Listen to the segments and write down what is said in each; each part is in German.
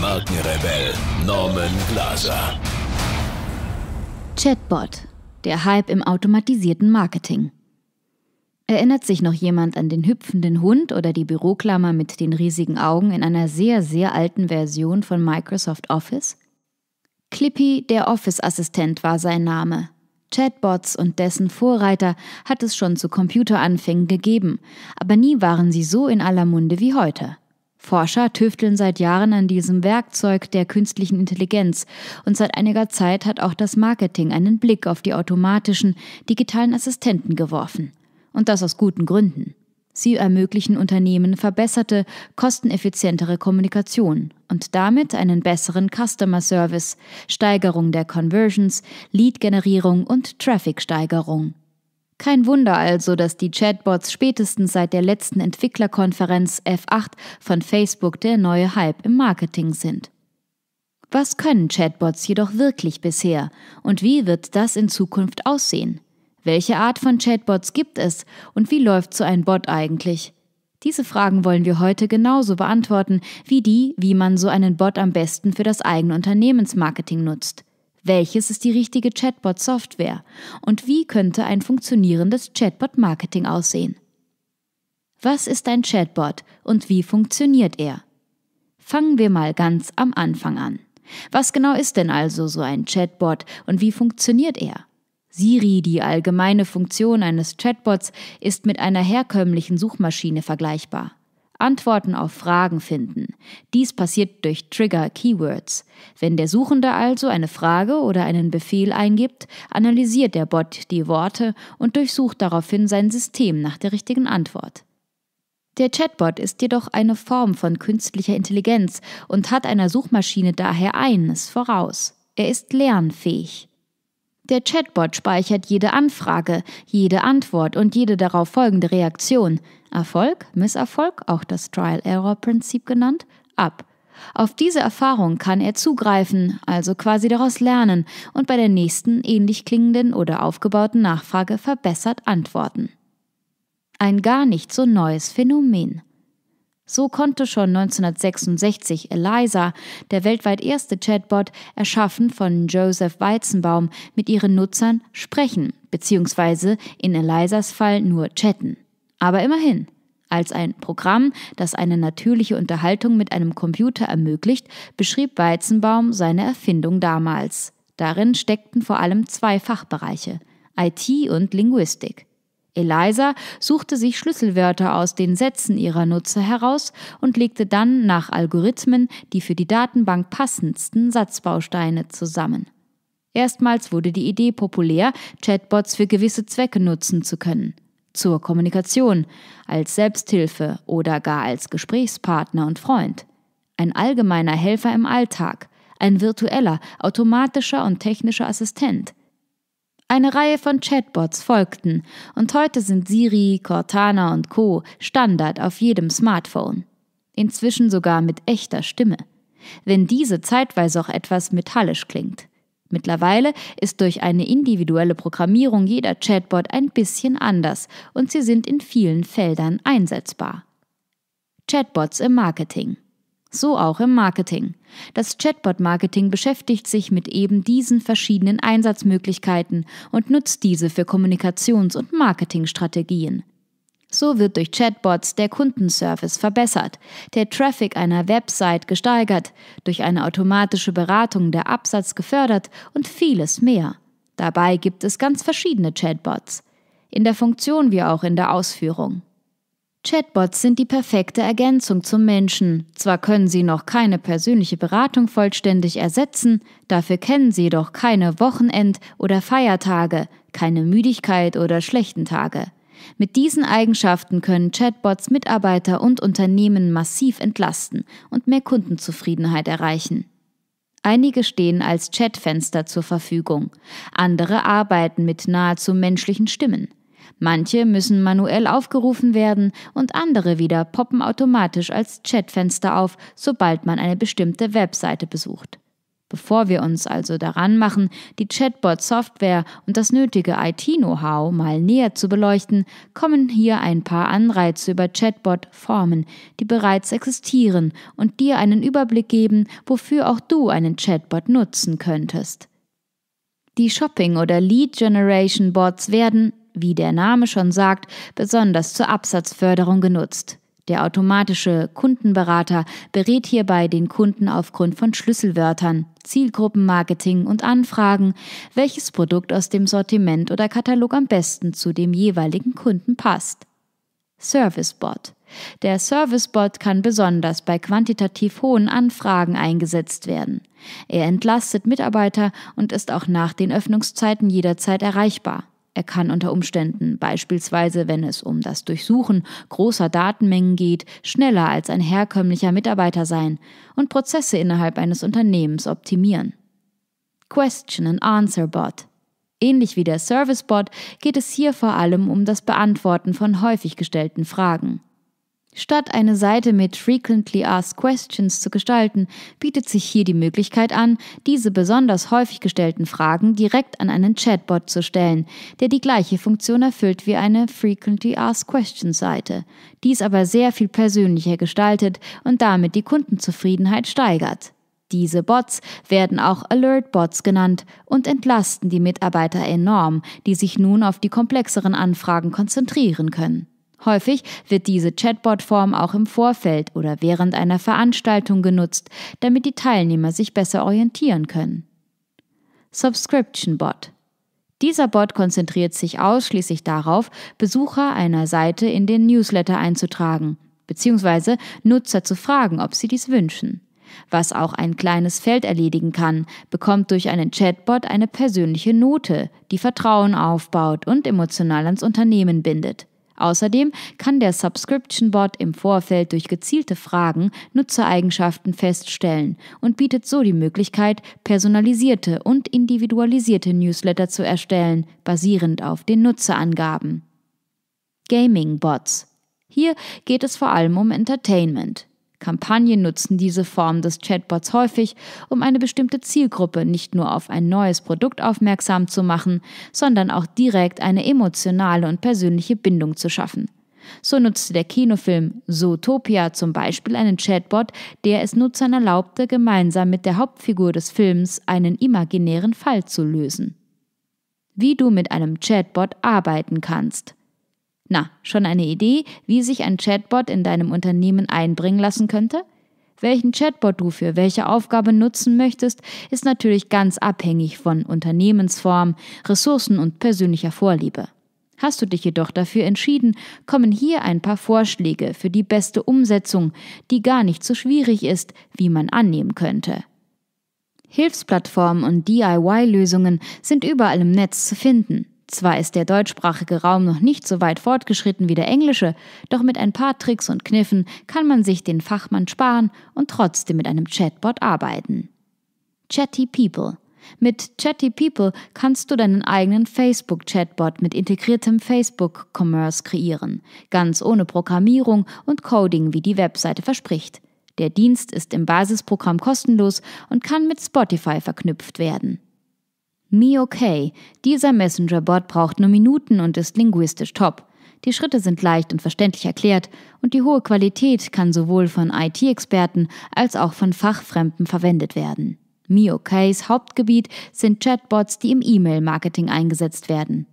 Markenrebell Norman Glaser. Chatbot, der Hype im automatisierten Marketing. Erinnert sich noch jemand an den hüpfenden Hund oder die Büroklammer mit den riesigen Augen in einer sehr, sehr alten Version von Microsoft Office? Clippy, der Office-Assistent, war sein Name. Chatbots und dessen Vorreiter hat es schon zu Computeranfängen gegeben, aber nie waren sie so in aller Munde wie heute. Forscher tüfteln seit Jahren an diesem Werkzeug der künstlichen Intelligenz und seit einiger Zeit hat auch das Marketing einen Blick auf die automatischen, digitalen Assistenten geworfen. Und das aus guten Gründen. Sie ermöglichen Unternehmen verbesserte, kosteneffizientere Kommunikation und damit einen besseren Customer Service, Steigerung der Conversions, Lead-Generierung und Traffic-Steigerung. Kein Wunder also, dass die Chatbots spätestens seit der letzten Entwicklerkonferenz F8 von Facebook der neue Hype im Marketing sind. Was können Chatbots jedoch wirklich bisher und wie wird das in Zukunft aussehen? Welche Art von Chatbots gibt es und wie läuft so ein Bot eigentlich? Diese Fragen wollen wir heute genauso beantworten wie die, wie man so einen Bot am besten für das eigene Unternehmensmarketing nutzt. Welches ist die richtige Chatbot-Software? Und wie könnte ein funktionierendes Chatbot-Marketing aussehen? Was ist ein Chatbot und wie funktioniert er? Fangen wir mal ganz am Anfang an. Was genau ist denn also so ein Chatbot und wie funktioniert er? Siri, die allgemeine Funktion eines Chatbots, ist mit einer herkömmlichen Suchmaschine vergleichbar. Antworten auf Fragen finden. Dies passiert durch Trigger-Keywords. Wenn der Suchende also eine Frage oder einen Befehl eingibt, analysiert der Bot die Worte und durchsucht daraufhin sein System nach der richtigen Antwort. Der Chatbot ist jedoch eine Form von künstlicher Intelligenz und hat einer Suchmaschine daher eines voraus. Er ist lernfähig. Der Chatbot speichert jede Anfrage, jede Antwort und jede darauf folgende Reaktion Erfolg, Misserfolg, auch das Trial-Error-Prinzip genannt, ab. Auf diese Erfahrung kann er zugreifen, also quasi daraus lernen und bei der nächsten ähnlich klingenden oder aufgebauten Nachfrage verbessert antworten. Ein gar nicht so neues Phänomen. So konnte schon 1966 Eliza, der weltweit erste Chatbot, erschaffen von Joseph Weizenbaum, mit ihren Nutzern sprechen, beziehungsweise in Elizas Fall nur chatten. Aber immerhin. Als ein Programm, das eine natürliche Unterhaltung mit einem Computer ermöglicht, beschrieb Weizenbaum seine Erfindung damals. Darin steckten vor allem zwei Fachbereiche IT und Linguistik. Eliza suchte sich Schlüsselwörter aus den Sätzen ihrer Nutzer heraus und legte dann nach Algorithmen die für die Datenbank passendsten Satzbausteine zusammen. Erstmals wurde die Idee populär, Chatbots für gewisse Zwecke nutzen zu können. Zur Kommunikation, als Selbsthilfe oder gar als Gesprächspartner und Freund. Ein allgemeiner Helfer im Alltag, ein virtueller, automatischer und technischer Assistent – eine Reihe von Chatbots folgten und heute sind Siri, Cortana und Co. Standard auf jedem Smartphone. Inzwischen sogar mit echter Stimme. Wenn diese zeitweise auch etwas metallisch klingt. Mittlerweile ist durch eine individuelle Programmierung jeder Chatbot ein bisschen anders und sie sind in vielen Feldern einsetzbar. Chatbots im Marketing. So auch im Marketing. Das Chatbot-Marketing beschäftigt sich mit eben diesen verschiedenen Einsatzmöglichkeiten und nutzt diese für Kommunikations- und Marketingstrategien. So wird durch Chatbots der Kundenservice verbessert, der Traffic einer Website gesteigert, durch eine automatische Beratung der Absatz gefördert und vieles mehr. Dabei gibt es ganz verschiedene Chatbots, in der Funktion wie auch in der Ausführung. Chatbots sind die perfekte Ergänzung zum Menschen. Zwar können sie noch keine persönliche Beratung vollständig ersetzen, dafür kennen sie doch keine Wochenend- oder Feiertage, keine Müdigkeit oder schlechten Tage. Mit diesen Eigenschaften können Chatbots Mitarbeiter und Unternehmen massiv entlasten und mehr Kundenzufriedenheit erreichen. Einige stehen als Chatfenster zur Verfügung, andere arbeiten mit nahezu menschlichen Stimmen. Manche müssen manuell aufgerufen werden und andere wieder poppen automatisch als Chatfenster auf, sobald man eine bestimmte Webseite besucht. Bevor wir uns also daran machen, die Chatbot-Software und das nötige IT-Know-how mal näher zu beleuchten, kommen hier ein paar Anreize über Chatbot-Formen, die bereits existieren und dir einen Überblick geben, wofür auch du einen Chatbot nutzen könntest. Die Shopping- oder Lead-Generation-Bots werden, wie der Name schon sagt, besonders zur Absatzförderung genutzt. Der automatische Kundenberater berät hierbei den Kunden aufgrund von Schlüsselwörtern, Zielgruppenmarketing und Anfragen, welches Produkt aus dem Sortiment oder Katalog am besten zu dem jeweiligen Kunden passt. Servicebot. Der Servicebot kann besonders bei quantitativ hohen Anfragen eingesetzt werden. Er entlastet Mitarbeiter und ist auch nach den Öffnungszeiten jederzeit erreichbar. Er kann unter Umständen, beispielsweise wenn es um das Durchsuchen großer Datenmengen geht, schneller als ein herkömmlicher Mitarbeiter sein und Prozesse innerhalb eines Unternehmens optimieren. Question and Answer Bot. Ähnlich wie der Service Bot geht es hier vor allem um das Beantworten von häufig gestellten Fragen. Statt eine Seite mit Frequently Asked Questions zu gestalten, bietet sich hier die Möglichkeit an, diese besonders häufig gestellten Fragen direkt an einen Chatbot zu stellen, der die gleiche Funktion erfüllt wie eine Frequently Asked Questions Seite, dies aber sehr viel persönlicher gestaltet und damit die Kundenzufriedenheit steigert. Diese Bots werden auch Alert Bots genannt und entlasten die Mitarbeiter enorm, die sich nun auf die komplexeren Anfragen konzentrieren können. Häufig wird diese Chatbot-Form auch im Vorfeld oder während einer Veranstaltung genutzt, damit die Teilnehmer sich besser orientieren können. Subscription Bot dieser Bot konzentriert sich ausschließlich darauf, Besucher einer Seite in den Newsletter einzutragen, bzw. Nutzer zu fragen, ob sie dies wünschen. Was auch ein kleines Feld erledigen kann, bekommt durch einen Chatbot eine persönliche Note, die Vertrauen aufbaut und emotional ans Unternehmen bindet. Außerdem kann der Subscription Bot im Vorfeld durch gezielte Fragen Nutzereigenschaften feststellen und bietet so die Möglichkeit, personalisierte und individualisierte Newsletter zu erstellen, basierend auf den Nutzerangaben. Gaming Bots. Hier geht es vor allem um Entertainment. Kampagnen nutzen diese Form des Chatbots häufig, um eine bestimmte Zielgruppe nicht nur auf ein neues Produkt aufmerksam zu machen, sondern auch direkt eine emotionale und persönliche Bindung zu schaffen. So nutzte der Kinofilm Zootopia zum Beispiel einen Chatbot, der es Nutzern erlaubte, gemeinsam mit der Hauptfigur des Films einen imaginären Fall zu lösen. Wie du mit einem Chatbot arbeiten kannst. Na, schon eine Idee, wie sich ein Chatbot in deinem Unternehmen einbringen lassen könnte? Welchen Chatbot du für welche Aufgabe nutzen möchtest, ist natürlich ganz abhängig von Unternehmensform, Ressourcen und persönlicher Vorliebe. Hast du dich jedoch dafür entschieden, kommen hier ein paar Vorschläge für die beste Umsetzung, die gar nicht so schwierig ist, wie man annehmen könnte. Hilfsplattformen und DIY-Lösungen sind überall im Netz zu finden. Zwar ist der deutschsprachige Raum noch nicht so weit fortgeschritten wie der englische, doch mit ein paar Tricks und Kniffen kann man sich den Fachmann sparen und trotzdem mit einem Chatbot arbeiten. Chatty People. Mit Chatty People kannst du deinen eigenen Facebook-Chatbot mit integriertem Facebook-Commerce kreieren, ganz ohne Programmierung und Coding, wie die Webseite verspricht. Der Dienst ist im Basisprogramm kostenlos und kann mit Spotify verknüpft werden. MeOK. Dieser Messenger-Bot braucht nur Minuten und ist linguistisch top. Die Schritte sind leicht und verständlich erklärt und die hohe Qualität kann sowohl von IT-Experten als auch von Fachfremden verwendet werden. MeOKs Hauptgebiet sind Chatbots, die im E-Mail-Marketing eingesetzt werden.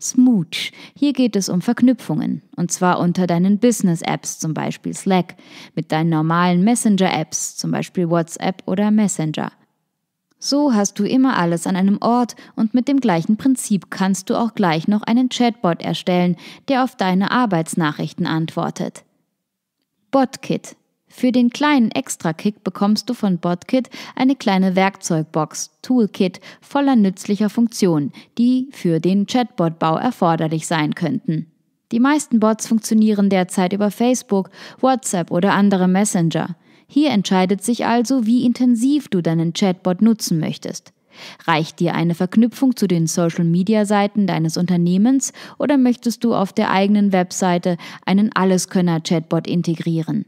Smooch. Hier geht es um Verknüpfungen. Und zwar unter deinen Business-Apps, zum Beispiel Slack, mit deinen normalen Messenger-Apps, zum Beispiel WhatsApp oder Messenger. So hast du immer alles an einem Ort und mit dem gleichen Prinzip kannst du auch gleich noch einen Chatbot erstellen, der auf deine Arbeitsnachrichten antwortet. Botkit. Für den kleinen Extra-Kick bekommst du von Botkit eine kleine Werkzeugbox, Toolkit, voller nützlicher Funktionen, die für den Chatbot-Bau erforderlich sein könnten. Die meisten Bots funktionieren derzeit über Facebook, WhatsApp oder andere Messenger. Hier entscheidet sich also, wie intensiv du deinen Chatbot nutzen möchtest. Reicht dir eine Verknüpfung zu den Social-Media-Seiten deines Unternehmens oder möchtest du auf der eigenen Webseite einen Alleskönner-Chatbot integrieren?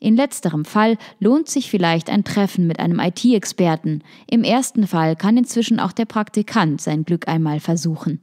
In letzterem Fall lohnt sich vielleicht ein Treffen mit einem IT-Experten. Im ersten Fall kann inzwischen auch der Praktikant sein Glück einmal versuchen.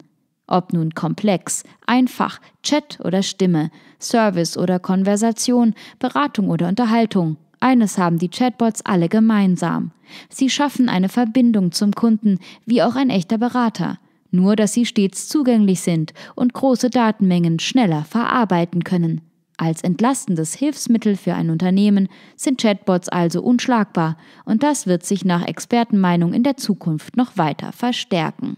Ob nun komplex, einfach, Chat oder Stimme, Service oder Konversation, Beratung oder Unterhaltung, eines haben die Chatbots alle gemeinsam. Sie schaffen eine Verbindung zum Kunden, wie auch ein echter Berater. Nur, dass sie stets zugänglich sind und große Datenmengen schneller verarbeiten können. Als entlastendes Hilfsmittel für ein Unternehmen sind Chatbots also unschlagbar und das wird sich nach Expertenmeinung in der Zukunft noch weiter verstärken.